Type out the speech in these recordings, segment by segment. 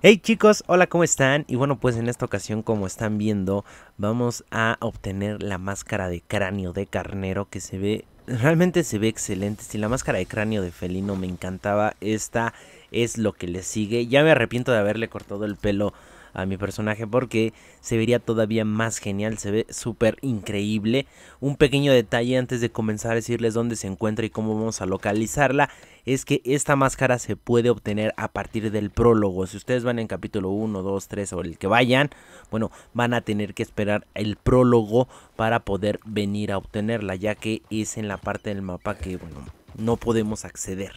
Hey chicos, hola, ¿cómo están? Y bueno, pues en esta ocasión, como están viendo, vamos a obtener la máscara de cráneo de carnero que se ve, realmente se ve excelente. Si la máscara de cráneo de felino me encantaba, esta es lo que le sigue. Ya me arrepiento de haberle cortado el pelo a mi personaje porque se vería todavía más genial, se ve súper increíble. Un pequeño detalle antes de comenzar a decirles dónde se encuentra y cómo vamos a localizarla es que esta máscara se puede obtener a partir del prólogo. Si ustedes van en capítulo 1, 2, 3 o el que vayan, bueno, van a tener que esperar el prólogo para poder venir a obtenerla, ya que es en la parte del mapa que, bueno, no podemos acceder.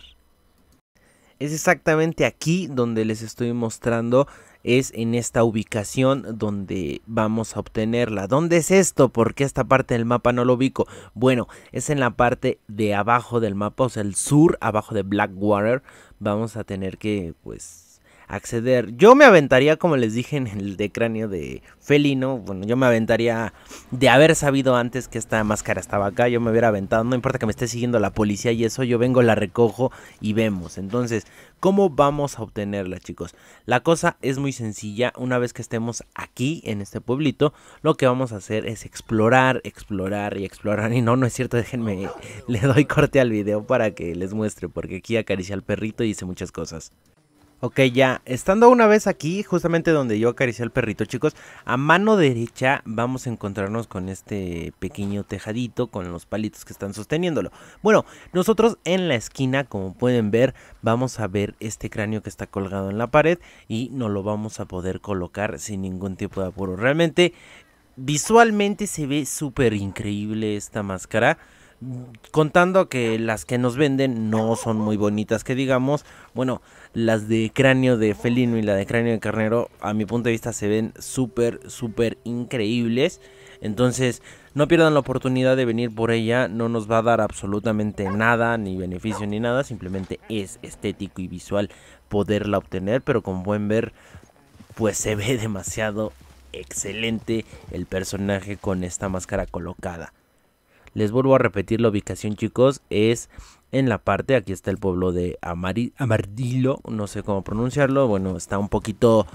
Es exactamente aquí donde les estoy mostrando es en esta ubicación donde vamos a obtenerla. ¿Dónde es esto? Porque esta parte del mapa no lo ubico? Bueno, es en la parte de abajo del mapa, o sea, el sur, abajo de Blackwater. Vamos a tener que, pues, acceder. Yo me aventaría, como les dije en el de cráneo de Felino, bueno, yo me aventaría de haber sabido antes que esta máscara estaba acá, yo me hubiera aventado, no importa que me esté siguiendo la policía y eso, yo vengo, la recojo y vemos. Entonces, ¿cómo vamos a obtenerla, chicos? La cosa es muy sencilla, una vez que estemos aquí en este pueblito, lo que vamos a hacer es explorar, explorar y explorar. Y no, no es cierto, déjenme, le doy corte al video para que les muestre, porque aquí acaricia al perrito y dice muchas cosas. Ok, ya, estando una vez aquí, justamente donde yo acaricié al perrito, chicos, a mano derecha vamos a encontrarnos con este pequeño tejadito con los palitos que están sosteniéndolo. Bueno, nosotros en la esquina, como pueden ver, vamos a ver este cráneo que está colgado en la pared y no lo vamos a poder colocar sin ningún tipo de apuro. Realmente, visualmente se ve súper increíble esta máscara contando que las que nos venden no son muy bonitas, que digamos, bueno, las de cráneo de felino y la de cráneo de carnero, a mi punto de vista, se ven súper, súper increíbles. Entonces, no pierdan la oportunidad de venir por ella, no nos va a dar absolutamente nada, ni beneficio ni nada, simplemente es estético y visual poderla obtener, pero como pueden ver, pues se ve demasiado excelente el personaje con esta máscara colocada. Les vuelvo a repetir la ubicación chicos, es en la parte, aquí está el pueblo de Amarillo. Amardilo, no sé cómo pronunciarlo, bueno, está un poquito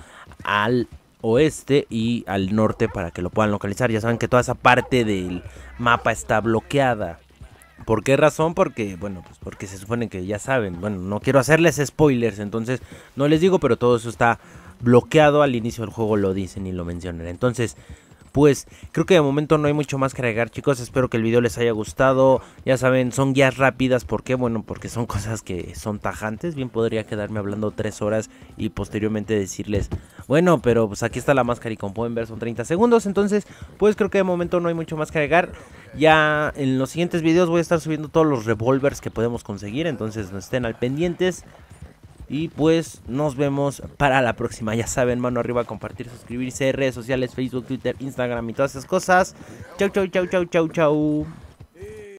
al oeste y al norte para que lo puedan localizar. Ya saben que toda esa parte del mapa está bloqueada. ¿Por qué razón? Porque, bueno, pues porque se supone que ya saben. Bueno, no quiero hacerles spoilers, entonces no les digo, pero todo eso está bloqueado al inicio del juego, lo dicen y lo mencionan. Entonces, pues Creo que de momento no hay mucho más que agregar, chicos. Espero que el video les haya gustado. Ya saben, son guías rápidas. ¿Por qué? Bueno, porque son cosas que son tajantes. Bien podría quedarme hablando tres horas y posteriormente decirles, bueno, pero pues aquí está la máscara y como pueden ver son 30 segundos. Entonces, pues creo que de momento no hay mucho más que agregar. Ya en los siguientes videos voy a estar subiendo todos los revolvers que podemos conseguir. Entonces, no estén al pendientes. Y pues nos vemos para la próxima. Ya saben, mano arriba, compartir, suscribirse, redes sociales, Facebook, Twitter, Instagram y todas esas cosas. Chau, chau, chau, chau, chau, chau.